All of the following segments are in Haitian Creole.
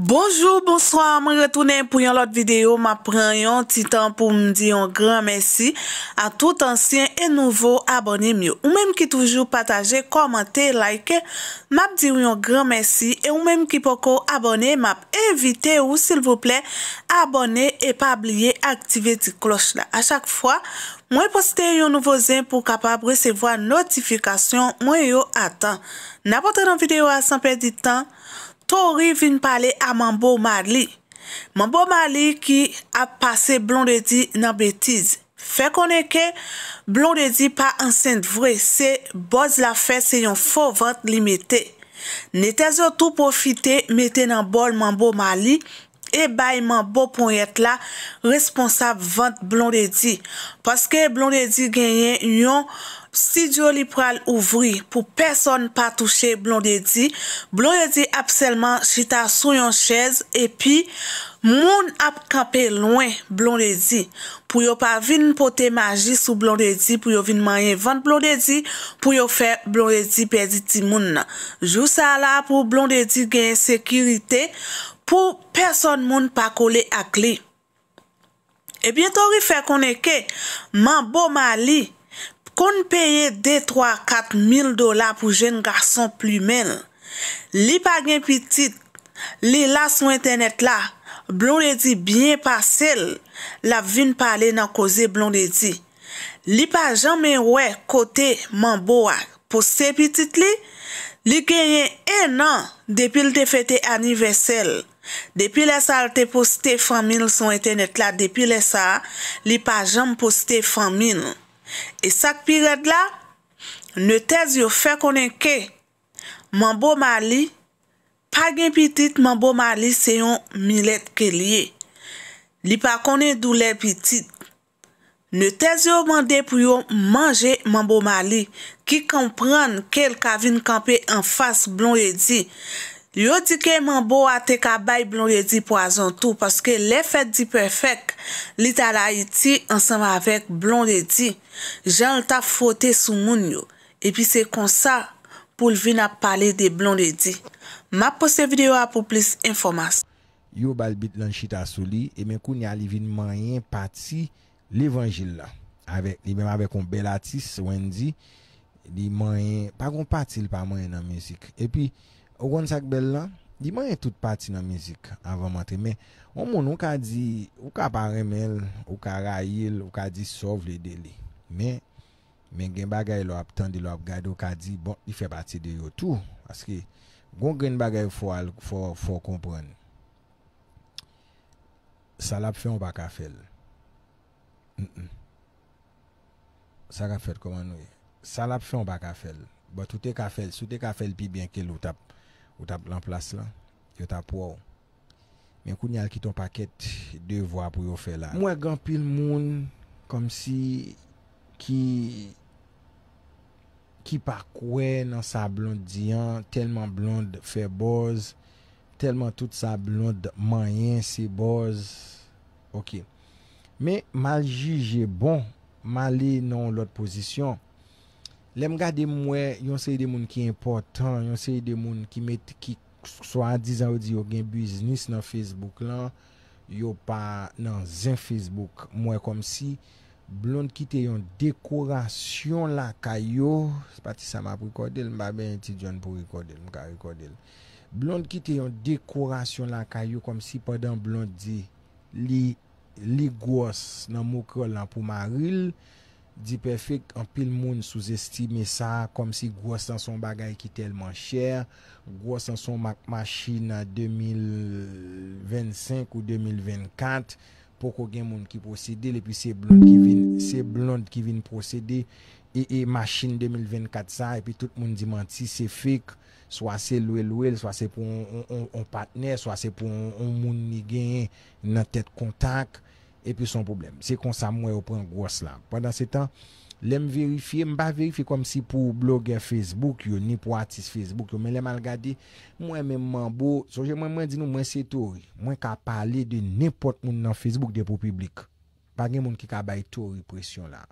Bonjour, bonsoir, mwen retounen pou yon lot videyo, mwen pren yon titan pou mwen di yon gran mersi a tout ansyen e nouvo abonye myo. Ou menm ki toujou pataje, komante, like, mwen ap di yon gran mersi e ou menm ki poko abonye, mwen ap evite ou sil vople abonye e pa abliye aktive di kloch la. A chak fwa, mwen poste yon nouvo zin pou kapab resevo a notifikasyon mwen yo atan. N apote yon videyo a sanpe di tan? tori vin pale a manbo mali. Manbo mali ki ap pase blondedi nan betiz. Fè konen ke blondedi pa ansen vre, se boz la fè se yon fò vant limitè. Netè zotou profite metè nan bol manbo mali, e bay manbo pou yet la responsab vant blondedi. Paske blondedi genyen yon fò, Sidyo li pral ouvri pou person pa touche blondedi. Blondedi ap selman chita sou yon chèz. Epi, moun ap kape lwen blondedi. Pou yo pa vin pote magi sou blondedi. Pou yo vin mayen vant blondedi. Pou yo fe blondedi pedi ti moun nan. Jousa la pou blondedi genye sekirite. Pou person moun pa kole akli. Ebyen to rifè koneke. Man bo mali. kon peye de 3-4 mil dola pou jen garson plu men. Li pa gen pitit, li la sou entenet la, blon de di byen pa sel, la vin pale nan koze blon de di. Li pa jamen we kote man boa, pou se pitit li, li genyen enan depil te fete anivesel. Depil esal te pou se te famin sou entenet la, depil esal li pa jam pou se te famin. E sak piret la, ne tezyo fe konen ke, manbo mali, pa gen pitit manbo mali seyon milet ke liye. Li pa konen doule pitit. Ne tezyo mande pou yo manje manbo mali, ki kompran kel kavin kampe an fas blon yedzi. Yo di ke man bo a te ka bay blon redi po a zon tou paske le fet di prefek li ta la iti ansan va vek blon redi jan lta fote sou moun yo epi se konsa pou lvi na pale de blon redi ma pose videyo a pou plis informasyon Yo bal bit lan chita sou li e men kou ni alivi ni manyen pati li evanjil la li men ave kon bel atis wendi li manyen, pa kon pati li pa manyen nan mizik epi Ou kon sak bel la, di man yon tout pati nan mizik avan mantre. Men, ou moun ou ka di, ou ka paremel, ou ka rayil, ou ka di sov le dele. Men, men gen bagay lo ap tande, lo ap gade, ou ka di, bon, di fe pati de yo tou. Aske, gon gen bagay ou fwo al, fwo, fwo kompran. Salap fyon baka fel. Sa gafet koman we? Salap fyon baka fel, bat oute kafel, soute kafel pi bien ke lo tap. Ou ta blan plas lan, yo ta pou ou. Men kou nyal ki ton paket devwa pou yo fe la. Mwen gampil moun kom si ki pakwe nan sa blan diyan, telman blan fe boz, telman tout sa blan mayen se boz. Ok. Men mal juje bon, mali nan lot posisyon. Lem gade mwe yon se yi de moun ki important, yon se yi de moun ki met ki swa di zaudi yo gen biznis nan Facebook lan, yo pa nan zin Facebook mwe kom si, blonde ki te yon dekorasyon la kayo, pati sa ma pou rekode, mba ben yon ti djoun pou rekode, mka rekode. Blonde ki te yon dekorasyon la kayo kom si padan blonde di li gwas nan moukrol la pou maril, Di pe fèk an pil moun souzestime sa kom si gwa san son bagay ki telman chèr, gwa san son mak machine a 2025 ou 2024 pou ko gen moun ki posede le pi se blonde ki vin posede e, e machine 2024 sa epi tout moun di manti se fèk swa se lwe lwe, swa se pou on partner, swa se pou on moun ni gen nan tèt kontak. Epi son problem, se konsa mwen yo pren gross lag. Pendan se tan, lèm verifiye, mba verifiye kom si pou bloger Facebook yo, ni pou artist Facebook yo, men lèm al gade, mwen mwen mwen bo, so jè mwen mwen di nou mwen se tori, mwen ka pale de nepot moun nan Facebook de pou publik. Pa gen moun ki ka bay tori presyon la.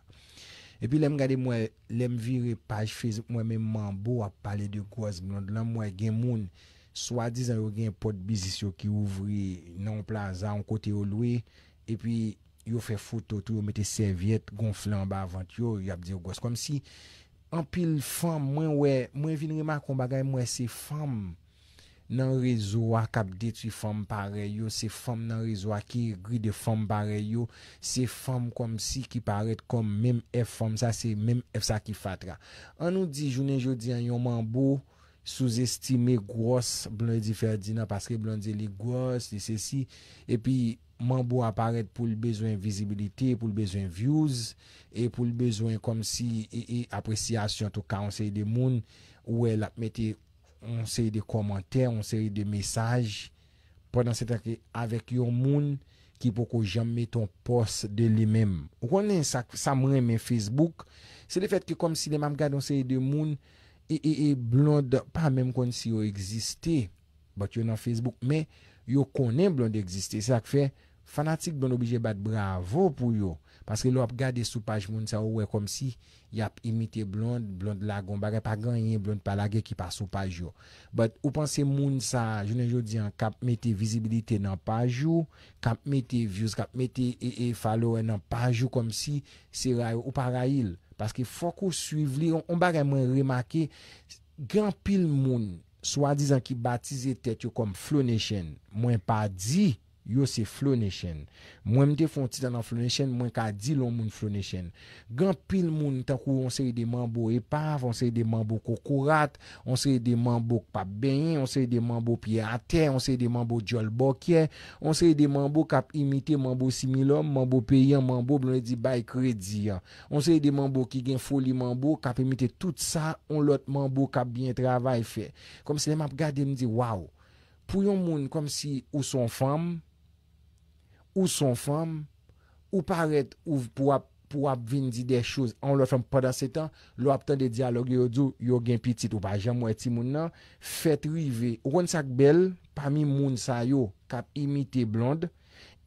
Epi lèm gade mwen, lèm viri page Facebook, mwen mwen mwen mwen bo a pale de gross bland, lèm mwen gen moun, swa dizan yo gen pot bizis yo ki ouvri nan plaza, an kote yo lwey, epi yo fe foto tou, mette servyet gonflan ba avant yo, yo ap di yo gos. Kom si, anpil fom, mwen wè, mwen vinreman kon bagay mwen, se fom nan rezoa kap detu fom pare yo, se fom nan rezoa ki gri de fom pare yo, se fom kom si ki paret kom mem ef fom, sa se mem ef sa ki fatra. An nou di, jounen joudian, yonman bo, souzestime gos, blondi ferdi nan, paske blondi li gos, li sesi, epi, man bou aparet pou l bezwen vizibilite, pou l bezwen views, e pou l bezwen kom si e apresyasyon, tou ka on se y de moun, ou e l apmete, on se y de komante, on se y de mesaj, podan se takye avek yon moun, ki pou ko jam meton pos de li mem. Ou konnen sa mwen men Facebook, se de fet ki kom si de mam gade, on se y de moun, e e e blonde, pa menm kon si yo egziste, bat yon nan Facebook, men yo konnen blonde egziste, se ak fey, Fanatik bon obije bat bravo pou yo, paske lop gade sou page moun sa ouwe kom si, yap imite blonde, blonde lagon, bagay pa ganyen, blonde pa lage ki pa sou page yo. But, ou panse moun sa, jene jo diyan, kap mette vizibilite nan page yo, kap mette views, kap mette ee falowe nan page yo, kom si, se rayo ou para il. Paske foko suiv li, on bagay mwen remake, gran pil moun, swa dizan ki batize tet yo kom Flo Neshen, mwen pa di, Yo se flonishen. Mwen mte fon titan an flonishen, mwen ka di lon moun flonishen. Gan pil moun takou, on se yede manbo epav, on se yede manbo kokorat, on se yede manbo kpa benye, on se yede manbo pye ate, on se yede manbo jol bokye, on se yede manbo kap imite manbo similom, manbo peyen manbo blonye di bay kredi ya. On se yede manbo ki gen foli manbo kap imite tout sa, on lot manbo kap bien travay fe. Kom se lem ap gade mdi, waw, pou yon moun kom si ou son famm, ou son fam, ou paret, ou pou ap vin di de chouz, an lo fèm padan se tan, lo ap tan de diyalogue yo djou, yo gen pitit ou pa jan mwen ti moun nan, fèt rive, ou kon sak bel, pami moun sa yo, kap imite blonde,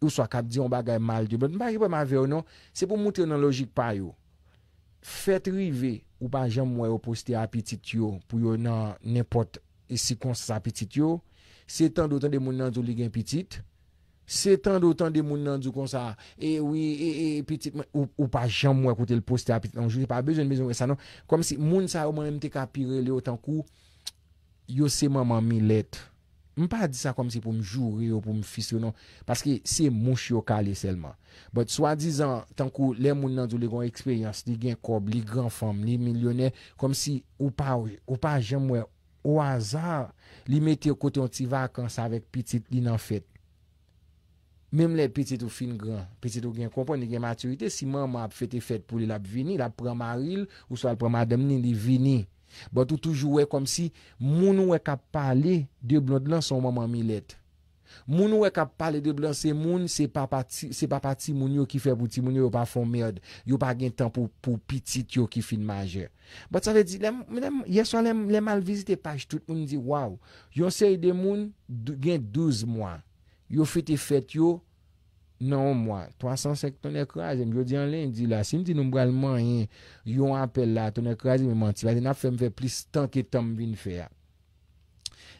ou swa kap diyon bagay mal diyo, mba ki pwa ma vè ou nan, se pou mouti nan logik pa yo, fèt rive, ou pa jan mwen yo poste apitit yo, pou yo nan nepot, e si kons apitit yo, se tan do tan de moun nan djou li gen pitit, Se tan do tan de moun nan du kon sa, e wii, e, e, e, e, ou pa jan mwen kote l poste apit, anjou, non, se pa bejoun bejoun we sanon, kom si moun sa ou mwen mte kapire le o tan kou, yo se maman mi let. M pa di sa kom si pou mjou re yo, pou m fise ou non, paske se moun shi okale selman. But swa dizan, tan kou le moun nan du le gwen eksperyans, li gen kob, li gran fom, li milyonè, kom si ou pa, ou pa jan mwen, ou azan, li meti yo kote yon ti vakans avèk pitit li nan fèt. Mem le piti tou fin gran, piti tou gen kompon, ne gen maturite. Si moun moun ap fete fete pou li lap vini, lap pran maril ou so al pran madem nin li vini. Bote ou toujou wey kom si moun ou wey kap pale de blon lan son moun moun mi let. Moun ou wey kap pale de blon se moun se pa pati moun yo ki fe pouti, moun yo yo pa fon merd. Yo pa gen tan pou piti tiyo ki fin maje. Bote sa ve di, yon se yon le malvizite paj tout, yon se yon de moun gen 12 moun. Yo fete fete yo nan o mwa. 300 sekt ton ek razen. Yo di an len di la. Si mdi nou mbra lman yon apel la ton ek razen me manti. Ba di nan fèm fè plis tanke tanm bin fè ya.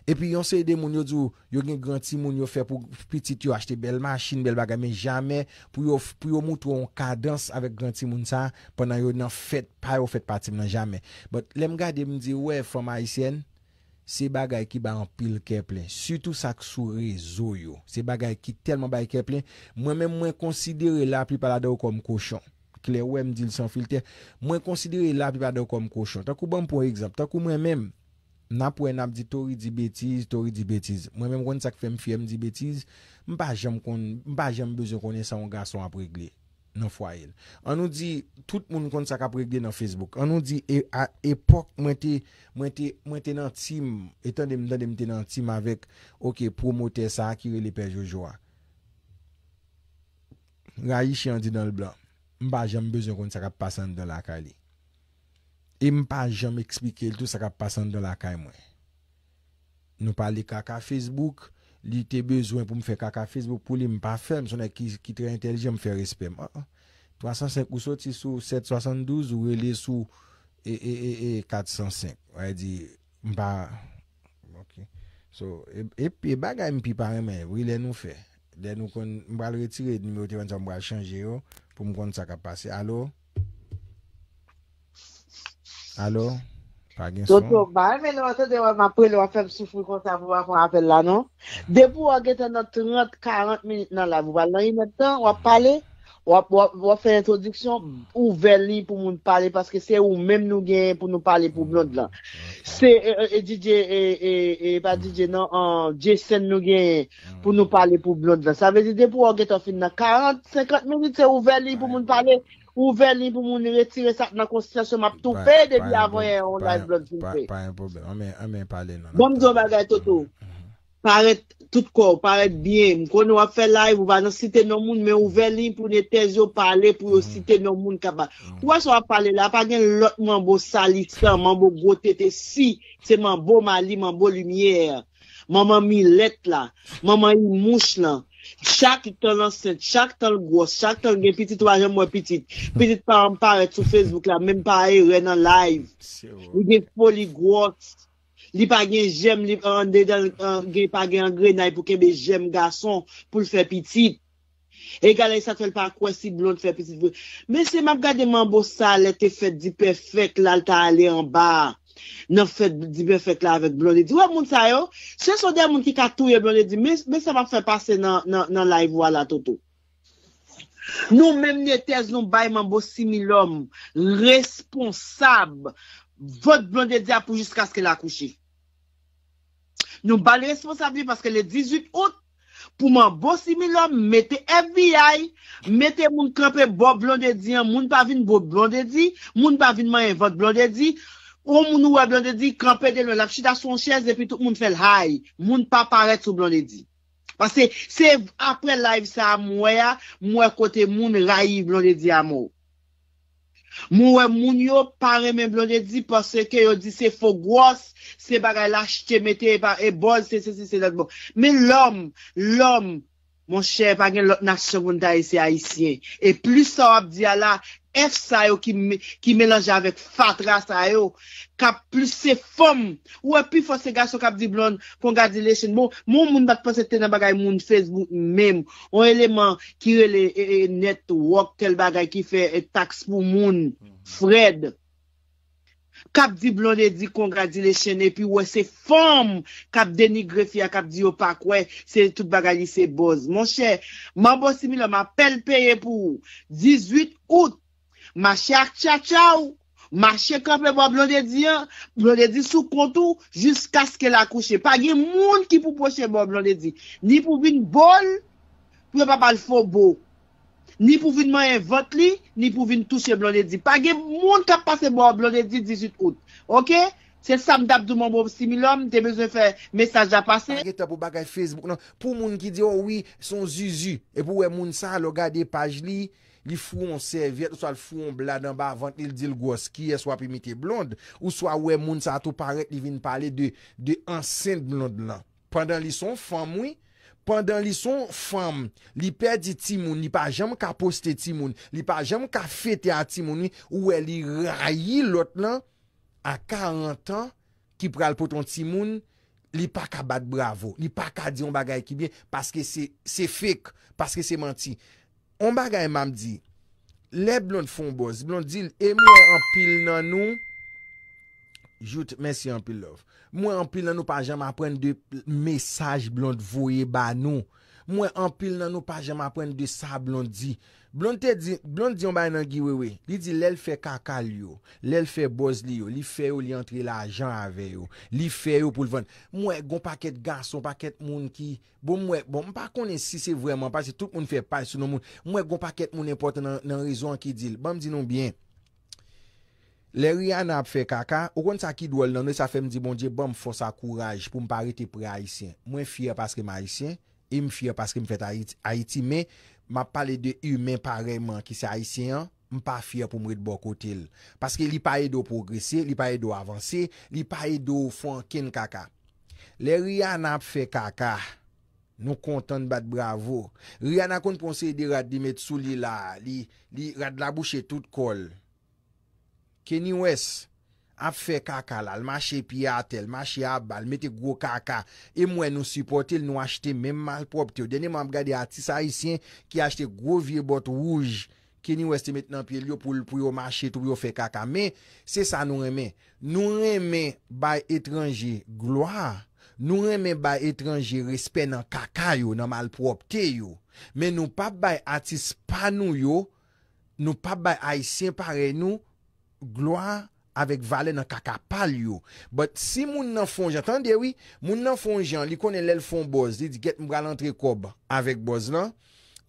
E pi yon sey de moun yo du. Yo gen granti moun yo fè pou pitit yo achte bel machin bel bagame. Jamè pou yo moutou an kardans avek granti moun sa. Ponan yo nan fèt pa yo fèt pati mnan jamè. But lem gade mdi we fòm a isen. Se bagay ki ba an pil keple, sutou sak sou re zo yo, se bagay ki telman bay keple, mwen men mwen konsidere la pi pala de ou kom koshon. Kler ou mwen di lisan filte, mwen konsidere la pi pala de ou kom koshon. Takou ban pou ekzap, takou mwen men napwen ap di tori di betiz, tori di betiz. Mwen men mwen sak fèm fèm di betiz, mwen pa jem bezon konen sa mwen gason ap regle. nan fwa el. An nou di, tout moun kon sa ka pregle nan Facebook. An nou di, e a epok mwen te nan tim, etan de m dan de m te nan tim avek, okey, promote sa akire li pe jojwa. Nga yi chen di nan l blan, mba jen m bezon kon sa ka pasan dan lakay li. E mpa jen m eksplike l to sa ka pasan dan lakay mwen. Nou pali kaka Facebook, Li te bezwen pou mwen fè kaka Facebook pou li mwen pa fè. Mwen sonè ki tre intelijen mwen fè respè mwen. 305 ou soti sou 7.72 ou rele sou 405. E, e, e, ou e di mwen pa... Ok. So e bagay mwen pi paremen. Ou e le nou fè. Le nou kon... Mwen wale retire di nime wote wante mwen wale chanje yo. Pou mwen kon sa ka pase. Alo. Alo. Alo. Soto ba, men wap aprele wap fèm soufou kon sa vwa kon apel la non. Depou wap gete nan 30-40 minit nan la vwa lan yon etan, wap pale, wap fè introduksyon, ouvel li pou moun pale, paske se ou men nou genye pou nou pale pou blonde la. Se DJ, e pa DJ nan, Jason nou genye pou nou pale pou blonde la. Sa vezi depou wap gete nan 40-50 minit se ouvel li pou moun pale. Ouvelin pou moun retire sak nan konsistasyon map toupe de di la vwen yon live blog jimpe. Pa yon poube, anmen pale nan. Bonjou bagay toto, mm-hmm. paret tout ko, paret bien, mkoun wap fe live ou banan site nan non moun, men ouvelin pou ne tez yo pale pou yo site mm-hmm. nan moun kapal. Tou wak se wap pale la, pa gen lot mwen bo salit sa, mwen bo gote te si, se mwen bo mali, mwen bo lumiye, mwen mwen mi let la, mwen mwen yon mouch la. Chak ton ansen, chak ton gwo, chak ton gen pitit wajan mwen pitit. Pitit pa an paret sou Facebook la, menm pa e re nan live. Mwen gen foli gwo, li pa gen jem, li pa gen angre nan epoke be jem gason pou l fe pitit. E gale sa tvel pa kwa si blon fe pitit. Men se map gade man bo sa, lete fet di pefek lal ta ale an ba. nan fèt dibe fèt la avèk blondè di. Ouè moun sa yo, se son de moun ki katou yo blondè di, men se man fèt pase nan laivwa la toto. Nou menm ne tez nou bay man bo similom responsab vot blondè di apou jiska skè la kouchi. Nou bay responsab li paske le 18 out pou man bo similom mette FBI, mette moun krepe bo blondè di, moun pa vin bo blondè di, moun pa vin man yon vot blondè di, Ou moun ouwe blonde di kranpe de loun laf, jit a son chèz depi tout moun fel hay. Moun pa paret sou blonde di. Pasè, se apre laif sa mouwe, mouwe kote moun rayi blonde di amou. Mouwe moun yo paremen blonde di, pasè ke yo di se fo gwas, se bagay la chke metè, e bol, se se se, se lal bo. Men lom, lom. Mon chè, pa gen lòt na chè goun ta yisi a isyen. E plus sa wap di ala, f sa yo ki melanje avèk fat rast sa yo, ka plus se fòm. Ou e pi fòs se gaso kap di blon, kongadi leshen. Bon, moun moun bat posètene bagay moun Facebook mèm. On eleman ki rele net wòk tel bagay ki fè e taks pou moun mm-hmm. fred. Kap di blondedi, kongrati le chene, pi wè se fòm, kap denigre fia, kap di opak, wè, se tout bagali se boz. Mon chè, man boz si mi la, ma pel peye pou, 18 out, ma chè ak tcha tcha ou, ma chè kap le bo blondedi, blondedi sou kontou, jiska skè la kouche. Pa gen moun ki pou poche bo blondedi, ni pou vin bol, pou yo pa pal fò bo. Ni pou vin manye vot li, ni pou vin touche blondedit. Page, moun tap pase bo a blondedit 18 out. Ok? Se sam dabdouman bo similom, te bezon fè mesaj da pase. Page, tap ou bagay Facebook nan. Pou moun ki diyo, oh oui, son zuzu. E pou we moun sa, lo ga de paj li, li foun servet, ou sa l foun bladan ba avant li l di l gos ki e swa pimi te blond. Ou swa we moun sa tou paret li vin pale de ansen blond lan. Pendan li son fan moui, pandan li son fam, li perdi timoun, li pa jem ka poste timoun, li pa jem ka fete a timoun, ou e li rayi lot lan a 40 an ki pral poton timoun, li pa ka bat bravo, li pa ka di on bagay ki bien, paske se fek, paske se manti. On bagay mam di, le blonde fon boz, blonde di, e mwen an pil nan nou, Joute, mèsi anpil lov. Mwen anpil nan nou pa jama pren de mesaj blond voye ba nou. Mwen anpil nan nou pa jama pren de sa blondi. Blondi anbay nan giwewe. Li di lèl fè kakal yo. Lèl fè boz li yo. Li fè yo li antre la ajan ave yo. Li fè yo pou lvan. Mwen goun pa ket gason, pa ket moun ki. Bon mwen, bon mwen pa konensi se vwèman. Pas se tout moun fè pa sou nou moun. Mwen goun pa ket moun importan nan rezon ki dil. Bon mwen di nou byen. Le riyan ap fe kaka, ou kon sa ki dwel nan, nou sa fe mdi bon diye, bon m fonsa kouraj pou m pa rite pre a iti. Mwen fye paske m a iti, e m fye paske m fete a iti, men, ma pale de yu men pareman ki se a iti, m pa fye pou m rite bokotil. Paske li pa e do progresi, li pa e do avansi, li pa e do fon ken kaka. Le riyan ap fe kaka, nou kontan bat bravo. Riyan ap kon ponse di rad di met sou li la, li rad la bouchi tout kol. Keni wese ap fe kaka lal, mache piyate, mache abal, mete gro kaka, e mwen nou supporte, nou achete men malpropte yo. Deni mwen mwem gade atis aisyen ki achete gro vie bot wouj, keni wese met nan piyel yo pou yo mache, tou yo fe kaka. Men, se sa nou remen, nou remen bay etranje gloa, nou remen bay etranje respen nan kaka yo, nan malpropte yo. Men nou pap bay atis pa nou yo, nou pap bay aisyen pare nou, gloa avèk vale nan kaka pal yo. But si moun nan fon jan, tande wè, moun nan fon jan, li konen lèl fon boz, li di get mou bral antre kob avèk boz nan,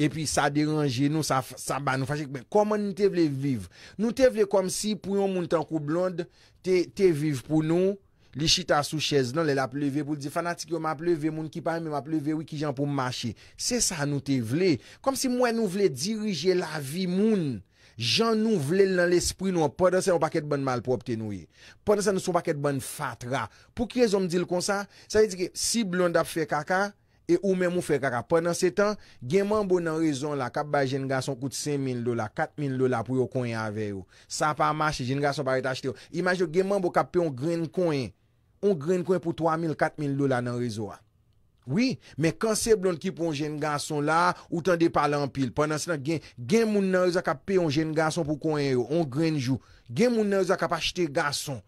epi sa deranje nou, sa ban nou, fache kwen koman nou te vle viv. Nou te vle kom si pou yon moun tankou blonde, te viv pou nou, li chita sou chez nan, lè la pleve, pou di fanatik yo ma pleve, moun ki pa mè ma pleve, wè ki jan pou mwache. Se sa nou te vle, kom si mwen nou vle dirije la vi moun, Jan nou vle l nan l espri nou, pandan se nou pa ket bon mal pou opte nou ye. Pandan se nou sou pa ket bon fatra. Pou ki rezon mdil kon sa, sa yedike, si blon dap fe kaka, e ou men mou fe kaka. Pandan se tan, genman bo nan rezon la, kap bay jen gason kout 5.000 dola, 4.000 dola pou yo kony aveyo. Sa pa mash, jen gason pa retajte yo. Imaj yo, genman bo kap pe yon gren kony, yon gren kony pou 3.000, 4.000 dola nan rezon la. Oui, men kan se blonde ki pon jen gason la, ou tan de pala an pil. Pendan se nan gen, gen moun nan yuza ka pe yon jen gason pou konye yo, yon gren jou. Gen moun nan yuza ka pa chete gason.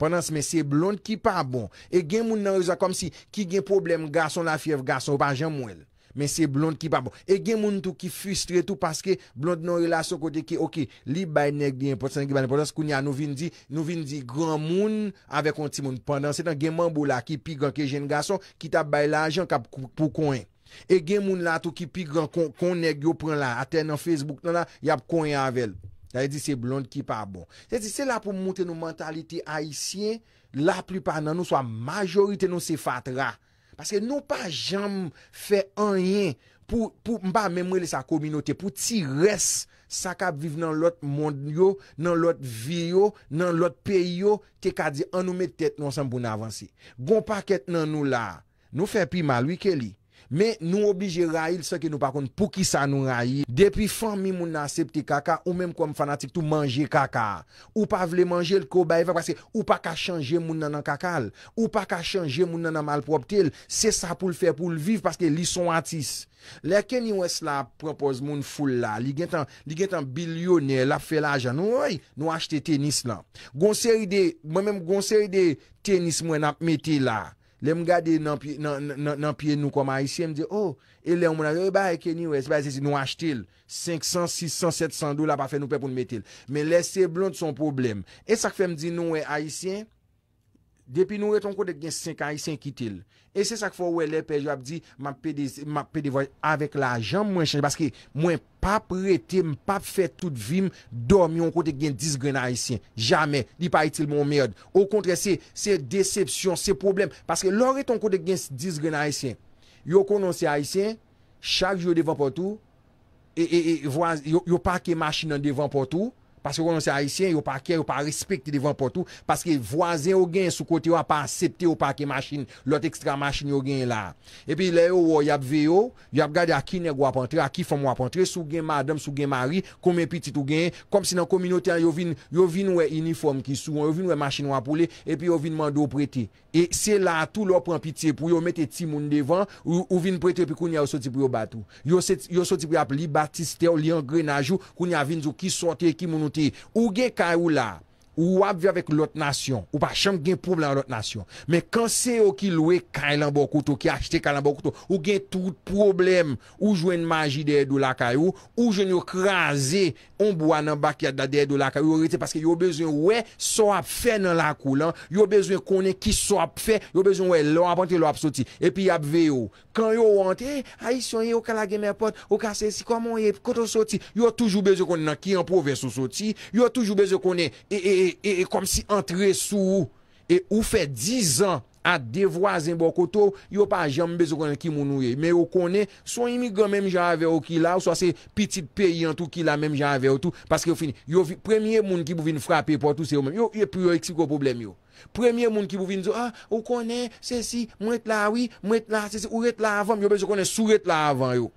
Pendan se men se blonde ki pa bon. E gen moun nan yuza kom si ki gen problem gason la fyev gason ou pa jen moun el. Men se blonde ki pa bon. E gen moun tou ki fustre tou paske blonde nan relasyon kote ki, ok, li bay neg di importan, se koun ya nou vin di, nou vin di gran moun avek konti moun. Pendan se tan gen moun bou la ki pi gran ke jen gason, ki ta bay la anjan kap pou konen. E gen moun la tou ki pi gran kon neg yo pren la, aten nan Facebook nan la, yap konen avel. Se di se blonde ki pa bon. Se di se la pou moun te nou mentalite haisyen, la plupan nan nou so a majorite nou se fatra. Aske nou pa jam fe anyen pou mba memwele sa kominote, pou ti res sa ka biv nan lot moun yo, nan lot vi yo, nan lot pe yo, te ka di anou me tet nou sanboun avansi. Gon pa ket nan nou la, nou fe pi mal wike li. Men nou oblije rayil seke nou pakoun pou ki sa nou rayil. Depi fan mi moun na septi kaka ou menm koum fanatik tou manje kaka. Ou pa vle manje l kouba eva. Ou pa ka chanje moun nanan kakal. Ou pa ka chanje moun nanan malprop tel. Se sa pou l fe pou l viv paske li son atis. Leke ni wes la propos moun ful la. Li gen tan bilionel ap fel ajan. Nou oy nou achte tenis la. Gon seri de, mwen menm gon seri de tenis mwen ap meti la. Le m gade nan piye nou kom haisyen, m di, oh, e le m mounan, oh, e ba eke ni we, se ba e se si nou achte il, 500, 600, 700 do la pa fe nou pe pou nou mette il. Me lese blon son problem. E sa k fe m di nou we haisyen, Depi nou eton kote gen 5 ayisen kitil. E se sak fwa wè lè pe jwap di, ma pe devoy avèk la jan mwen chan, paske mwen pa prete, mwen pa fè tout vim, dormi yon kote gen 10 gren ayisen. Jamè, li pa itil moun mèrd. Ou kontre se, se decepsyon, se problem, paske lò eton kote gen 10 gren ayisen. Yo konon se ayisen, chak jo devon potou, yo pa ke machin nan devon potou, Paske konon se haisyen, yo pa kè, yo pa respekti devan potou, paske voazen yo gen sou kote yo a pa asepte yo pa kè machin lot ekstra machin yo gen la. Epi le yo, yo ap veyo, yo ap gade a kine yo ap antre, a kifon yo ap antre, sou gen madame, sou gen mari, kome pitit yo gen, kom si nan kominotean yo vin yo vin wey uniform ki sou, yo vin wey machin yo ap poule, epi yo vin mando prete. E se la, tout lò pran piti pou yo mette timoun devan, ou vin prete epi koun ya yo soti pou yo batou. Yo soti pou yap li batiste, li an grenajou koun ya vin z Ou gen kayou la, ou wap ve avèk lòt nasyon, ou pa chan gen poublan lòt nasyon. Me kan se yo ki louè kay lan bokout, ou ki achete kay lan bokout, ou gen tout problem, ou jwen magi de edou la kayou, ou jwen yo krasè, on bwa nan bakyat da edou la kayou, ou rete paske yo bezwen wè, so ap fè nan la koulan, yo bezwen konè ki so ap fè, yo bezwen wè, lò ap apote, lò ap soti, epi ap ve yo. Kan yo wante, ayisyon, yo kalage me pot, yo kase si komon ye, koto soti, yo toujou beze konen na ki anpo ve sou soti, yo toujou beze konen, e, e, e, e kom si entre sou, e ou fe dizan. A devwa zembo koto, yo pa jom bezo konen ki moun ou ye. Me yo konen, son imigran menm javè ou ki la ou son se pitit peyi an tou ki la menm javè ou tou. Paske yo fini, yo vip, premye moun ki pou vin frape po tout se yo menm. Yo, yo priorik si kou problem yo. Premye moun ki pou vin zon, a, yo konen, se si, mwen et la oui, mwen et la, se si, ou et la avan. Yo bezo konen sou et la avan yo.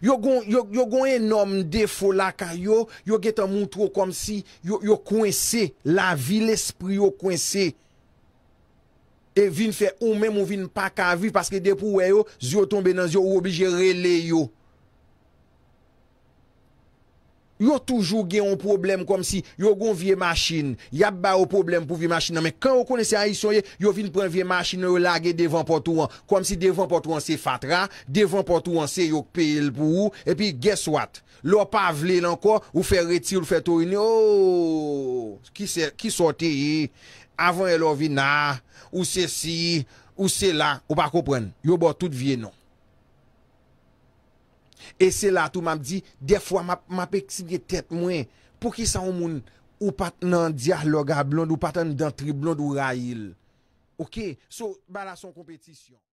Yo gwen, yo gwen nom defo la ka yo, yo get an moun tro kom si, yo, yo kwen se, la vil espri yo kwen se. E vin fè ou mèm ou vin pak avi Paske de pou wè yo, zyo tombe nan zyo Ou obi jè relè yo Yo toujou gen ou problem Kom si yo gon vie machin Yap ba ou problem pou vie machin Ame kan ou konese a isyon ye, yo vin pren vie machin Ou lage devan potouan Kom si devan potouan se fatra Devan potouan se yo pè el pou ou E pi guess what, lò pa vle lankò Ou fè reti ou fè torini oh, Ki sote ye avon e lovi na, ou se si, ou se la, ou pa kopwen, yo bo tout vie non. E se la tou mam di, defwa ma pek si de tet mwen, pou ki sa ou moun, ou pat nan diya loga blon, ou pat nan dentri blon, ou rayil. Ok, so, bala son kompetisyon.